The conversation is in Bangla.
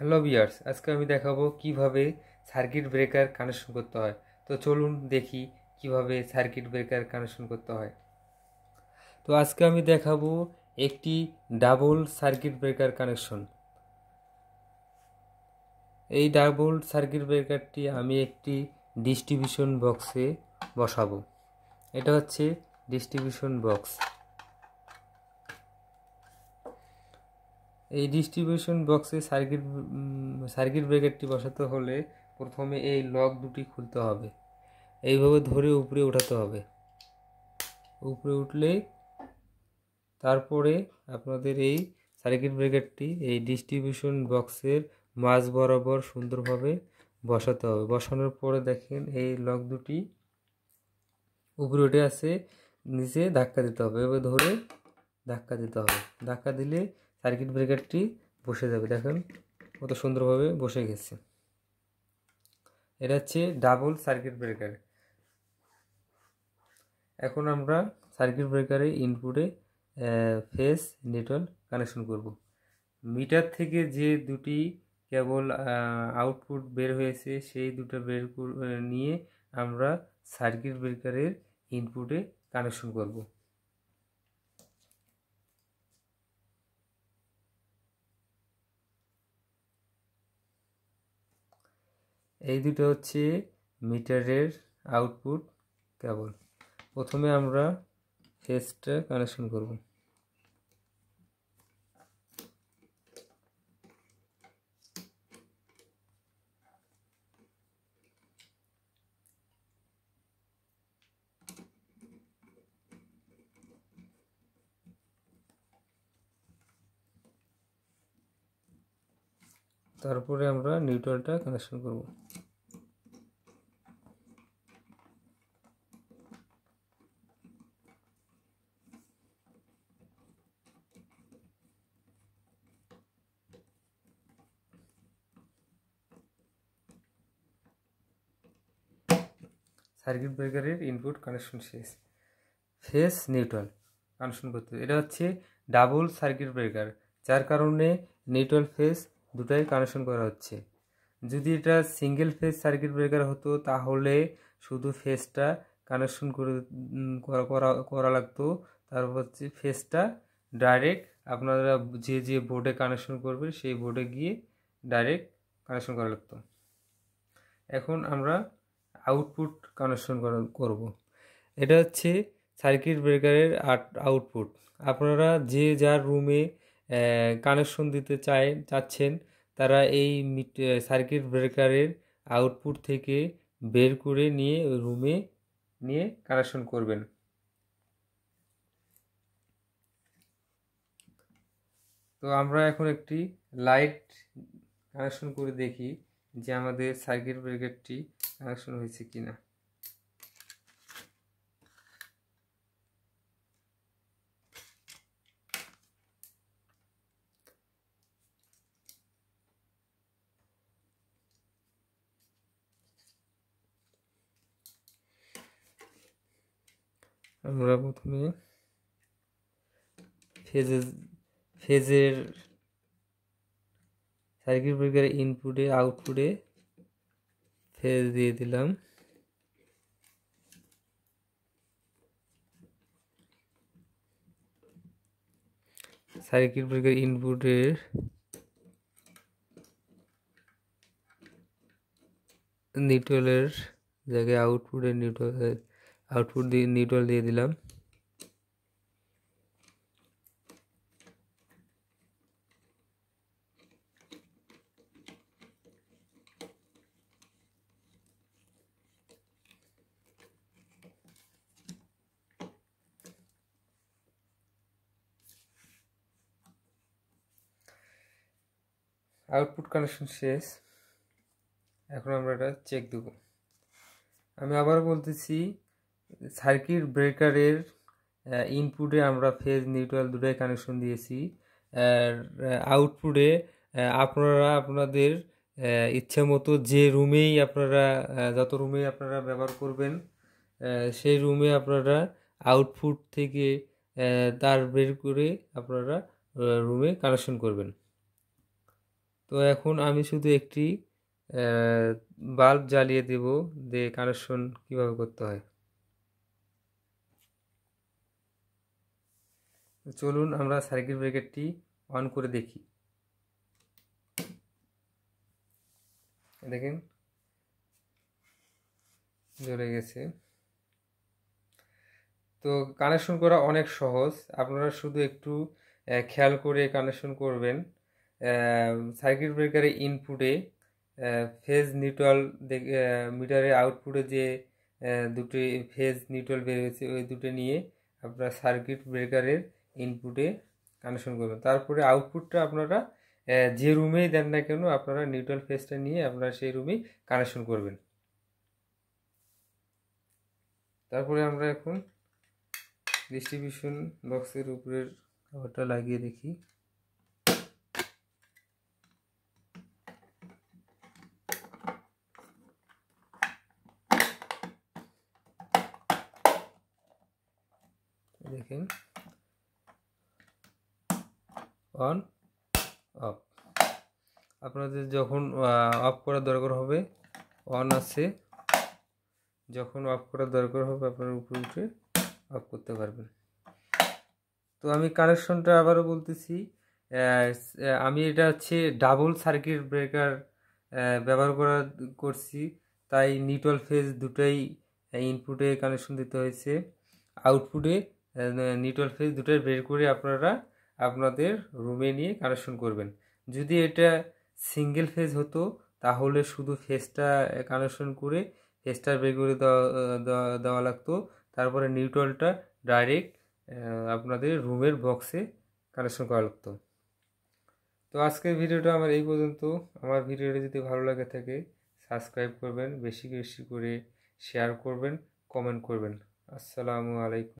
হ্যালো বিয়ার্স আজকে আমি দেখাবো কিভাবে সার্কিট ব্রেকার কানেকশন করতে হয় তো চলুন দেখি কিভাবে সার্কিট ব্রেকার কানেকশন করতে হয় তো আজকে আমি দেখাবো একটি ডাবল সার্কিট ব্রেকার কানেকশন এই ডাবল সার্কিট ব্রেকারটি আমি একটি ডিস্ট্রিবিউশন বক্সে বসাবো এটা হচ্ছে ডিস্ট্রিবিউশন বক্স এই ডিস্ট্রিবিউশন বক্সে সার্কিট সার্কিট ব্রেকারটি বসাতে হলে প্রথমে এই লক দুটি খুলতে হবে এইভাবে ধরে উপরে উঠাতে হবে উপরে উঠলে তারপরে আপনাদের এই সার্কিট ব্রেকারটি এই ডিস্ট্রিবিউশন বক্সের মাঝ বরাবর সুন্দরভাবে বসাতে হবে বসানোর পরে দেখেন এই লক দুটি উপরে উঠে আসে নিচে ধাক্কা দিতে হবে এভাবে ধরে ধাক্কা দিতে হবে ধাক্কা দিলে সার্কিট ব্রেকারটি বসে যাবে দেখেন কত সুন্দরভাবে বসে গেছে এটা হচ্ছে ডাবল সার্কিট ব্রেকার এখন আমরা সার্কিট ব্রেকারে ইনপুটে ফেস নেটওয়ার্ক কানেকশন করব মিটার থেকে যে দুটি কেবল আউটপুট বের হয়েছে সেই দুটো বের নিয়ে আমরা সার্কিট ব্রেকারের ইনপুটে কানেকশন করব এই দুটো হচ্ছে মিটারের আউটপুট কেবল প্রথমে আমরা ফেসটা কানেকশন করব তারপরে আমরা নিউট্রলটা কানেকশন করব সার্কিট ব্রেকারের ইনপুট কানেকশন শেষ ফেস নিউট্রাল কানেকশন করতে এটা হচ্ছে ডাবল সার্কিট ব্রেকার যার কারণে নিউট্রাল ফেস দুটাই কানেকশন করা হচ্ছে যদি এটা সিঙ্গেল ফেস সার্কিট ব্রেকার হতো তাহলে শুধু ফেসটা কানেকশন করে করা করা লাগতো তারপর হচ্ছে ফেসটা ডাইরেক্ট আপনারা যে যে বোর্ডে কানেকশন করবে সেই বোর্ডে গিয়ে ডাইরেক্ট কানেকশন করা লাগতো এখন আমরা আউটপুট কানেকশন করব। এটা হচ্ছে সার্কিট ব্রেকারের আউটপুট আপনারা যে যার রুমে কানেকশন দিতে চাই চাচ্ছেন তারা এই সার্কিট ব্রেকারের আউটপুট থেকে বের করে নিয়ে রুমে নিয়ে কানেকশন করবেন তো আমরা এখন একটি লাইট কানেকশন করে দেখি যে আমাদের সার্কিট ব্রেকারটি কানেকশন হয়েছে কিনা আমরা প্রথমে ফেজের ফেজের সার্কিট ব্রেকার ইনপুটে আউটপুটে ফেজ দিয়ে দিলাম সার্কিট ব্রেকার ইনপুটের নিউট্রালের জায়গায় আউটপুটে নিউট্রাল আউটপুট দিয়ে নিউট্রাল দিয়ে দিলাম আউটপুট কানেকশন শেষ এখন আমরা এটা চেক দেব আমি আবার বলতেছি সার্কিট ব্রেকারের ইনপুটে আমরা ফেজ নিউট্রাল দুটাই কানেকশন দিয়েছি আউটপুটে আপনারা আপনাদের ইচ্ছে মতো যে রুমেই আপনারা যত রুমেই আপনারা ব্যবহার করবেন সেই রুমে আপনারা আউটপুট থেকে তার বের করে আপনারা রুমে কানেকশন করবেন তো এখন আমি শুধু একটি বাল্ব জ্বালিয়ে দেব দিয়ে কানেকশন কিভাবে করতে হয় চলুন আমরা সার্কিট ব্রেকারটি অন করে দেখি দেখেন জ্বলে গেছে তো কানেকশন করা অনেক সহজ আপনারা শুধু একটু খেয়াল করে কানেকশন করবেন সার্কিট ব্রেকারের ইনপুটে ফেজ নিউট্রাল মিটারের আউটপুটে যে দুটি ফেজ নিউট্রাল বেরিয়েছে ওই দুটো নিয়ে আপনার সার্কিট ব্রেকারের ইনপুটে কানেকশন করবেন তারপরে আউটপুটটা আপনারা যে রুমেই দেন না কেন আপনারা নিউট্রাল ফেজটা নিয়ে আপনারা সেই রুমেই কানেকশন করবেন তারপরে আমরা এখন ডিস্ট্রিবিউশন বক্সের উপরের খাবারটা লাগিয়ে দেখি দেখেন অন অফ আপনাদের যখন অফ করার দরকার হবে অন আছে যখন অফ করার দরকার হবে আপনারা উপরে উঠে অফ করতে পারবেন তো আমি কানেকশনটা আবারও বলতেছি আমি এটা হচ্ছে ডাবল সার্কিট ব্রেকার ব্যবহার করা করছি তাই নিউট্রাল ফেজ দুটাই ইনপুটে কানেকশন দিতে হয়েছে আউটপুটে নিউট্রাল ফেজ দুটোই বের করে আপনারা আপনাদের রুমে নিয়ে কানেকশন করবেন যদি এটা সিঙ্গেল ফেজ হতো তাহলে শুধু ফেজটা কানেকশন করে ফেজটা বের করে দেওয়া দেওয়া লাগতো তারপরে নিউটলটা ডাইরেক্ট আপনাদের রুমের বক্সে কানেকশন করা লাগতো তো আজকের ভিডিওটা আমার এই পর্যন্ত আমার ভিডিওটা যদি ভালো লাগে থাকে সাবস্ক্রাইব করবেন বেশি বেশি করে শেয়ার করবেন কমেন্ট করবেন আসসালামু আলাইকুম